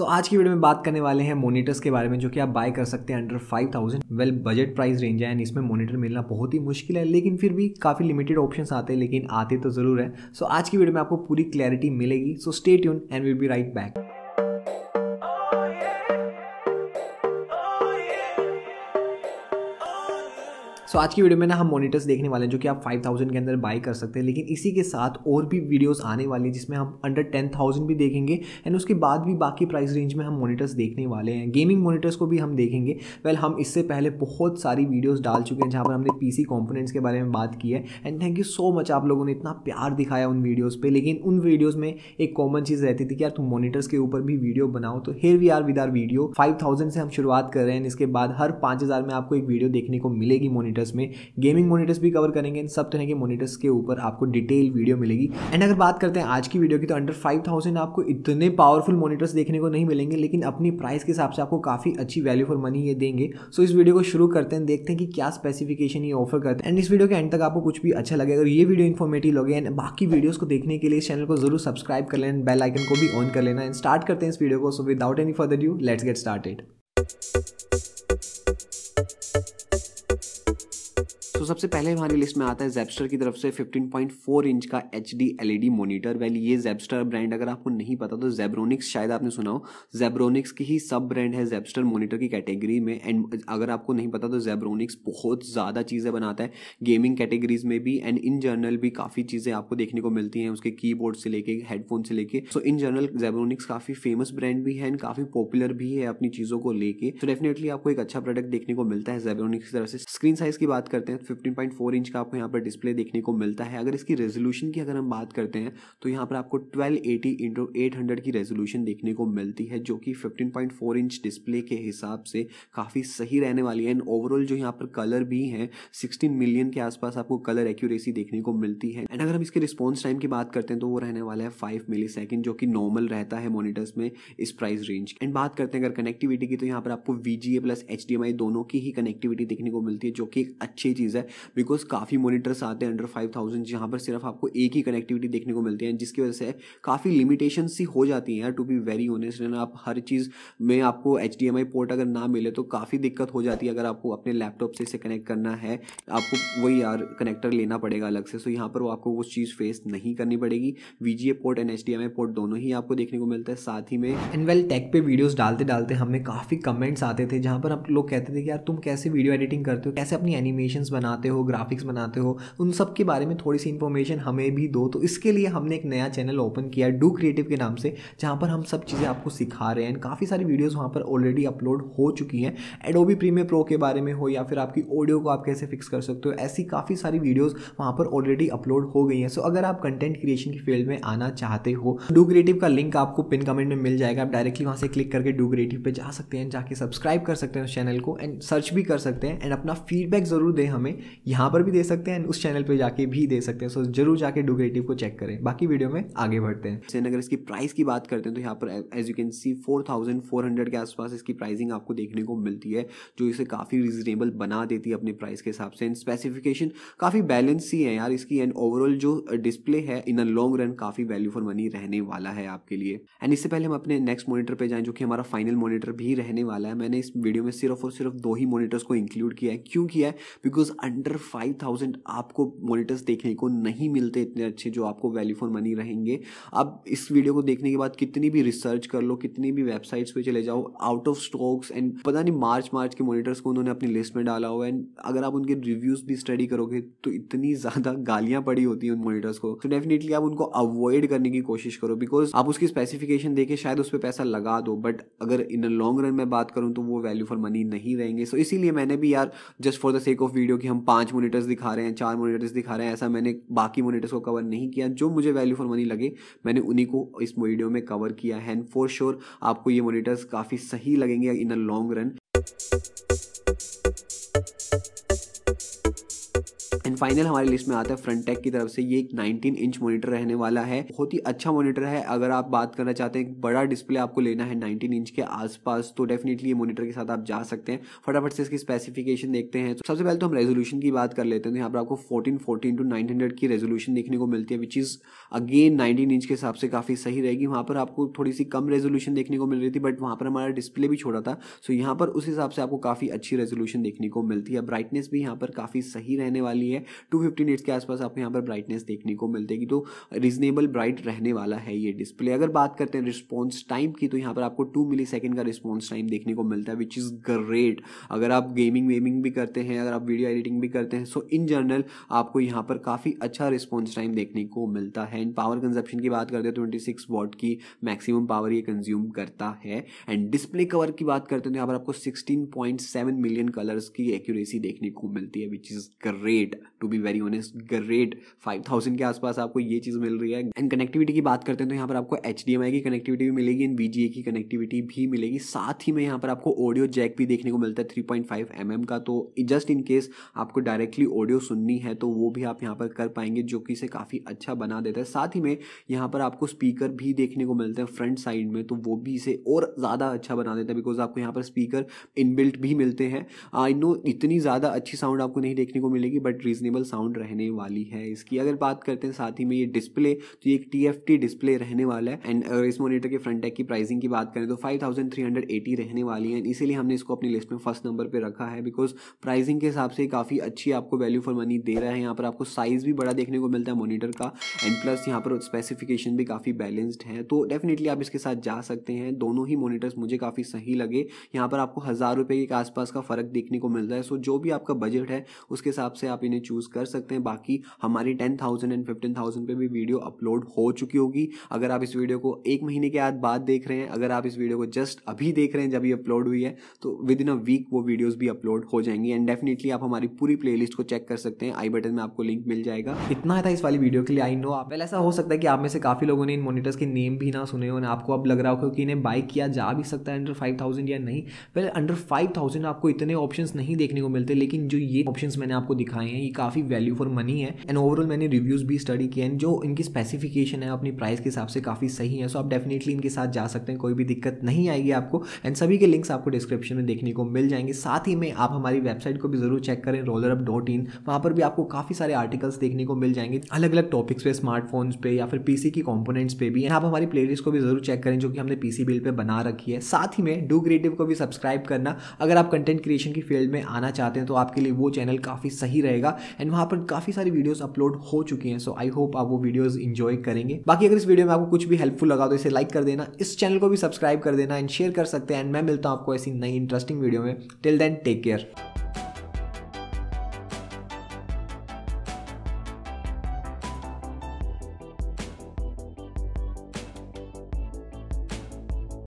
सो so, आज की video में बात करने वाले हैं मोनिटर्स के बारे में जो कि आप बाय कर सकते हैं under five thousand well budget price range है एंड इसमें मोनिटर मिलना बहुत ही मुश्किल है लेकिन फिर भी काफ़ी लिमिटेड ऑप्शन आते हैं लेकिन आते तो ज़रूर है सो so, आज की वीडियो में आपको पूरी क्लैरिटी मिलेगी so stay tune and will be right back so आज की वीडियो में ना हम मोनिटर्स देखने वाले हैं जो कि आप 5000 के अंदर बाई कर सकते हैं लेकिन इसी के साथ और भी वीडियोस आने वाली हैं जिसमें हम अंडर 10000 भी देखेंगे एंड उसके बाद भी बाकी प्राइस रेंज में हम मोनिटर्स देखने वाले हैं गेमिंग मोनिटर्स को भी हम देखेंगे वेल well, हम इससे पहले बहुत सारी वीडियोज़ डाल चुके हैं जहाँ पर हमने पी सी के बारे में बात की है and thank you so much आप लोगों ने इतना प्यार दिखाया उन वीडियोज़ पर लेकिन उन वीडियोज़ में एक कॉमन चीज़ रहती थी कि यार तुम मोनिटर्स के ऊपर भी वीडियो बनाओ तो here we are with our video five से हम शुरुआत कर रहे हैं इसके बाद हर पाँच में आपको एक वीडियो देखने को मिलेगी मोनिटर मोनिटर्स में गेमिंग मोनिटर्स भी कवर करेंगे इन सब तरह के मोनिटर्स के ऊपर आपको डिटेल वीडियो मिलेगी एंड अगर बात करते हैं आज की वीडियो की तो अंडर फाइव थाउजेंड आपको इतने पावरफुल मोनिटर्स देखने को नहीं मिलेंगे लेकिन अपनी प्राइस के हिसाब से आपको काफ़ी अच्छी वैल्यू फॉर मनी ये देंगे सो इस वीडियो को शुरू करते हैं देखते हैं कि क्या स्पेसिफिकेशन ये ऑफर करते हैं एंड इस वीडियो के एंड तक आपको कुछ भी अच्छा लगे अगर ये वीडियो इन्फॉर्मेटिव लगे एंड बाकी वीडियोस को देखने के लिए इस चैनल को जरूर सब्सक्राइब कर लेना बेल आइकन को भी ऑन कर लेना एंड स्टार्ट करते हैं इस वीडियो को so without any further ado let's get started सबसे पहले हमारी लिस्ट में आता है जेपस्टर की तरफ से 15.4 इंच का H D L E D monitor well ये जेपस्टर ब्रांड अगर आपको नहीं पता तो जेब्रोनिक्स शायद आपने सुना हो जेब्रोनिक्स की ही सब ब्रांड है जेपस्टर मोनीटर की कैटेगरी में एंड अगर आपको नहीं पता तो जेब्रोनिक्स बहुत ज़्यादा चीज़ें बनाता है गेमिंग कैटेगरीज में भी एंड इन जनरल भी काफ़ी चीज़ें आपको देखने को मिलती हैं उसके की से लेके हेडफोन से लेके सो इन जनरल जेब्रोनिक्स काफ़ी फेमस ब्रांड भी है एंड काफ़ी पॉपुलर भी है अपनी चीज़ों को लेके तो डेफिनेटली आपको एक अच्छा प्रोडक्ट देखने को मिलता है जेब्रोनिक्स की तरफ से स्क्रीन साइज की बात करते हैं 15.4 इंच का आपको यहाँ पर डिस्प्ले देखने को मिलता है अगर इसकी रेजोल्यूशन की अगर हम बात करते हैं तो यहाँ पर आपको 1280 एटी इंटू एट की रेजोल्यूशन देखने को मिलती है जो कि 15.4 इंच डिस्प्ले के हिसाब से काफ़ी सही रहने वाली है एंड ओवरऑल जो यहाँ पर कलर भी हैं सिक्सटीन मिलियन के आसपास आपको कलर एक्यूरेसी देखने को मिलती है एंड अगर हम इसके रिस्पॉन्स टाइम की बात करते हैं तो वो रहने वाला है फाइव मिली जो कि नॉर्मल रहता है मोनिटर्स में इस प्राइस रेंज एंड बात करते हैं अगर कनेक्टिविटी की तो यहाँ पर आपको वी प्लस एच दोनों की ही कनेक्टिविटी देखने को मिलती है जो कि एक अच्छी चीज़ है बिकॉज काफ़ी मोनिटर्स आते हैं अंडर फाइव थाउजेंड जहाँ पर सिर्फ आपको एक ही कनेक्टिविटी देखने को मिलती है जिसकी वजह से काफ़ी लिमिटेशन सी हो जाती हैं to be very honest and आप हर चीज़ में आपको एच पोर्ट अगर ना मिले तो काफ़ी दिक्कत हो जाती है अगर आपको अपने लैपटॉप से इसे कनेक्ट करना है आपको वही यार कनेक्टर लेना पड़ेगा अलग से सो यहाँ पर वो आपको वो चीज़ फेस नहीं करनी पड़ेगी V port and H port दोनों ही आपको देखने को मिलता है साथ ही में एंड वेल टेक पे वीडियोज़ डालते डालते हमें काफ़ी कमेंट्स आते थे जहाँ पर आप लोग कहते थे कि यार तुम कैसे वीडियो एडिटिंग करते हो कैसे अपनी एनिमेशन बना बनाते हो ग्राफिक्स बनाते हो उन सब के बारे में थोड़ी सी इन्फॉर्मेशन हमें भी दो तो इसके लिए हमने एक नया चैनल ओपन किया है डू क्रिएटिव के नाम से जहाँ पर हम सब चीज़ें आपको सिखा रहे हैं काफ़ी सारी वीडियोज़ वहाँ पर ऑलरेडी अपलोड हो चुकी हैं एडोबी प्रीमियर प्रो के बारे में हो या फिर आपकी ऑडियो को आप कैसे फिक्स कर सकते हो ऐसी काफ़ी सारी वीडियोज़ वहाँ पर ऑलरेडी अपलोड हो गई हैं सो अगर आप कंटेंट क्रिएशन की फील्ड में आना चाहते हो डू क्रिएटिव का लिंक आपको पिन कमेंट में मिल जाएगा आप डायरेक्टली वहाँ से क्लिक करके डू क्रिएटिव पर जा सकते हैं जाके सब्सक्राइब कर सकते हैं उस चैनल को एंड सर्च भी कर सकते हैं एंड अपना फीडबैक ज़रूर दें हमें यहाँ पर भी दे सकते हैं उस चैनल पर जाके भी दे सकते हैं सो जरूर जाके डुग्रेटिव को चेक करें बाकी वीडियो में आगे बढ़ते हैं जैन अगर इसकी प्राइस की बात करते हैं तो यहाँ पर as you can see four के आसपास इसकी प्राइसिंग आपको देखने को मिलती है जो इसे काफ़ी रिजनेबल बना देती है अपने प्राइस के हिसाब से एंड स्पेसिफिकेशन काफ़ी बैलेंस ही है यार इसकी एंड ओवरऑल जो डिस्प्ले है इन अ लॉन्ग रन काफ़ी वैल्यू फॉर मनी रहने वाला है आपके लिए एंड इससे पहले हम अपने नेक्स्ट मॉनिटर पे जाएं जो कि हमारा फाइनल मॉनिटर भी रहने वाला है मैंने इस वीडियो में सिर्फ और सिर्फ दो ही मॉनिटर्स को इंक्लूड किया है क्यों किया है बिकॉज अंडर फाइव थाउजेंड आपको मोनिटर्स देखने को नहीं मिलते इतने अच्छे जो आपको वैल्यू फॉर मनी रहेंगे अब इस वीडियो को देखने के बाद कितनी भी रिसर्च कर लो कितनी भी वेबसाइट्स पे चले जाओ आउट ऑफ स्टॉक्स एंड पता नहीं मार्च मार्च के मोनिटर्स को उन्होंने अपनी लिस्ट में डाला हुआ एंड अगर आप उनके रिव्यूज़ भी स्टडी करोगे तो इतनी ज़्यादा गालियां पड़ी होती हैं उन मोनिटर्स को तो डेफिनेटली आप उनको अवॉइड करने की कोशिश करो बिकॉज आप उसकी स्पेसिफिकेशन देखें शायद उस पर पैसा लगा दो बट अगर इन अ लॉन्ग रन में बात करूँ तो वो वैल्यू फॉर मनी नहीं रहेंगे सो so, इसीलिए मैंने भी यार just for the sake of video कि हम पाँच मोनीटर्स दिखा रहे हैं चार मोनीटर्स दिखा रहे हैं ऐसा मैंने बाकी मोनीटर्स को कवर नहीं किया जो मुझे वैल्यू फॉर मनी लगे मैंने उन्हीं को इस वीडियो में कवर किया है एंड फॉर श्योर आपको ये मोनीटर्स काफ़ी सही लगेंगे in a long run and final हमारे लिस्ट में आता है फ्रंट टेक की तरफ से ये एक 19 इंच मॉनिटर रहने वाला है बहुत ही अच्छा मॉनिटर है अगर आप बात करना चाहते हैं बड़ा डिस्प्ले आपको लेना है 19 इंच के आसपास तो डेफिनेटली ये मॉनिटर के साथ आप जा सकते हैं फटाफट से इसकी स्पेसिफिकेशन देखते हैं तो सबसे पहले तो हम रेजोल्यूशन की बात कर लेते हैं तो यहाँ पर आपको fourteen fourteen two nine hundred की रेजोल्यूशन देखने को मिलती है which is again nineteen inch के हिसाब से काफ़ी सही रहेगी वहाँ पर आपको थोड़ी सी कम रेजोल्यूशन देखने को मिल रही थी बट वहाँ पर हमारा डिस्प्ले भी छोड़ा था सो यहाँ पर उस हिसाब से आपको काफ़ी अच्छी रेजोल्यूशन देखने को मिलती है ब्राइटनेस भी यहाँ पर काफ़ी सही रहने वाली है है टू फिफ्टी नेट्स के आसपास आपको यहाँ पर ब्राइटनेस देखने को मिल जाएगी तो रीजनेबल ब्राइट रहने वाला है ये डिस्प्ले अगर बात करते हैं रिस्पॉन्स टाइम की तो यहाँ पर आपको टू मिली का रिस्पॉन्स टाइम देखने को मिलता है विच इज़ ग्रेट अगर आप गेमिंग वेमिंग भी करते हैं अगर आप वीडियो एडिटिंग भी करते हैं सो इन जनरल आपको यहाँ पर काफ़ी अच्छा रिस्पॉन्स टाइम देखने को मिलता है एंड पावर कंजप्शन की बात करते हैं ट्वेंटी सिक्स वॉट की मैक्सिमम पावर ये कंज्यूम करता है एंड डिस्प्ले कवर की बात करते हैं तो यहाँ पर आपको sixteen point seven million colours की एक्यूरेसी देखने को मिलती है which is great to be very honest great five thousand के आसपास आपको ये चीज़ मिल रही है एंड कनेक्टिविटी की बात करते हैं तो यहाँ पर आपको एच की कनेक्टिविटी भी मिलेगी एंड वी की कनेक्टिविटी भी मिलेगी साथ ही में यहाँ पर आपको ऑडियो जैक भी देखने को मिलता है three point five M M का तो जस्ट इन केस आपको डायरेक्टली ऑडियो सुननी है तो वो भी आप यहाँ पर कर पाएंगे जो कि इसे काफ़ी अच्छा बना देता है साथ ही में यहाँ पर आपको स्पीकर भी देखने को मिलते हैं फ्रंट साइड में तो वो भी इसे और ज़्यादा अच्छा बना देता है बिकॉज आपको यहाँ पर स्पीकर इनबिल्ट भी मिलते हैं आई नो इतनी ज़्यादा अच्छी साउंड आपको नहीं देखने को मिलेगी बट रीजनेबल साउंड रहने वाली है इसकी अगर बात करते हैं साथ ही में ये डिस्प्ले तो ये एक टी डिस्प्ले रहने वाला है एंड अगर इस मोनीटर के फ्रंट टैक की प्राइसिंग की बात करें तो फाइव रहने वाली है इसीलिए हमने इसको अपनी लिस्ट में फर्स्ट नंबर पर रखा है बिकॉज प्राइसिंग के हिसाब से काफ़ी अच्छी आपको वैल्यू फॉर मनी दे रहा है यहाँ पर आपको साइज़ भी बड़ा देखने को मिलता है मोनीटर का एंड प्लस यहाँ पर स्पेसिफिकेशन भी काफ़ी बैलेंस्ड है तो डेफिनेटली आप इसके साथ जा सकते हैं दोनों ही मोनीटर्स मुझे काफ़ी सही लगे यहाँ पर आपको हज़ार रुपये के आसपास का फ़र्क देखने को मिलता है सो जो भी आपका बजट है उसके हिसाब से आप इन्हें हैं चूज़ कर सकते हैं बाकी हमारी ten thousand and fifteen thousand पर भी वीडियो अपलोड हो चुकी होगी अगर आप इस वीडियो को एक महीने के बाद देख रहे हैं अगर आप इस वीडियो को जस्ट अभी देख रहे हैं जब ये अपलोड हुई है तो विद इन अ वीक वो वीडियोज़ भी अपलोड हो जाएंगी एंड डेफिनेटली आप हमारी पूरी प्ले को चेक कर सकते हैं आई बटन में आपको लिंक मिल जाएगा इतना था इस वाली वीडियो के लिए आई नो आप पहले ऐसा हो सकता है कि आप में से काफ़ी लोगों ने इन मोनिटर्स के नेम भी ना सुने और आपको अब लग रहा हो कि इन्हें बाइक किया जा भी सकता है अंडर फाइव थाउजेंड या नहीं पहले अंडर फाइव थाउजेंड आपको इतने ऑप्शन नहीं देखने को मिलते लेकिन जो ये ऑप्शन मैंने आपको दिखाए हैं ये कि काफ़ी वैल्यू फॉर मनी है एंड ओवरऑल मैंने रिव्यूज़ भी स्टडी किए हैं जो इनकी स्पेसिफिकेशन है अपनी प्राइस के हिसाब से काफ़ी सही है सो आप डेफिनेटली इनके साथ जा सकते हैं कोई भी दिक्कत नहीं आएगी आपको एंड सभी के लिंक्स आपको डिस्क्रिप्शन में देखने को मिल जाएंगे साथ ही में आप हमारी वेबसाइट को भी जरूर चेक करें रोलर अप डॉट इन वहाँ पर भी आपको काफ़ी सारे आर्टिकल्स देखने को मिल जाएंगे अलग अलग टॉपिक्स पे स्मार्टफोन्स पे या फिर पीसी की कंपोनेंट्स पे भी आप हमारी प्लेलिस्ट को भी जरूर चेक करें जो कि हमने पीसी बिल पे बना रखी है साथ ही में डू क्रिएटिव को भी सब्सक्राइब करना अगर आप कंटेंट क्रिएशन की फील्ड में आना चाहते हैं तो आपके लिए वो चैनल काफ़ी सही रहेगा एंड वहां पर काफ़ी सारी वीडियोस अपलोड हो चुकी हैं सो आई होप आप वो वीडियोस इंजॉय करेंगे बाकी अगर इस वीडियो में आपको कुछ भी हेल्पफुल लगा तो इसे लाइक कर देना इस चैनल को भी सब्सक्राइब कर देना एंड शेयर कर सकते हैं एंड मैं मिलता हूं आपको ऐसी नई इंटरेस्टिंग वीडियो में टिल देन टेक केयर